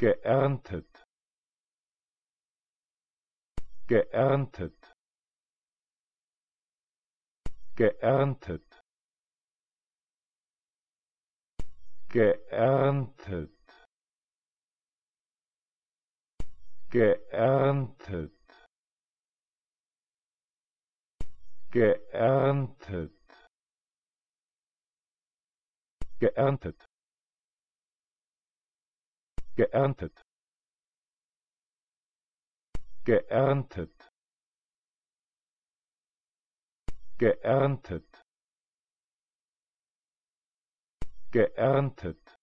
geerntet geerntet geerntet geerntet geerntet geerntet geerntet geerntet geerntet geerntet geerntet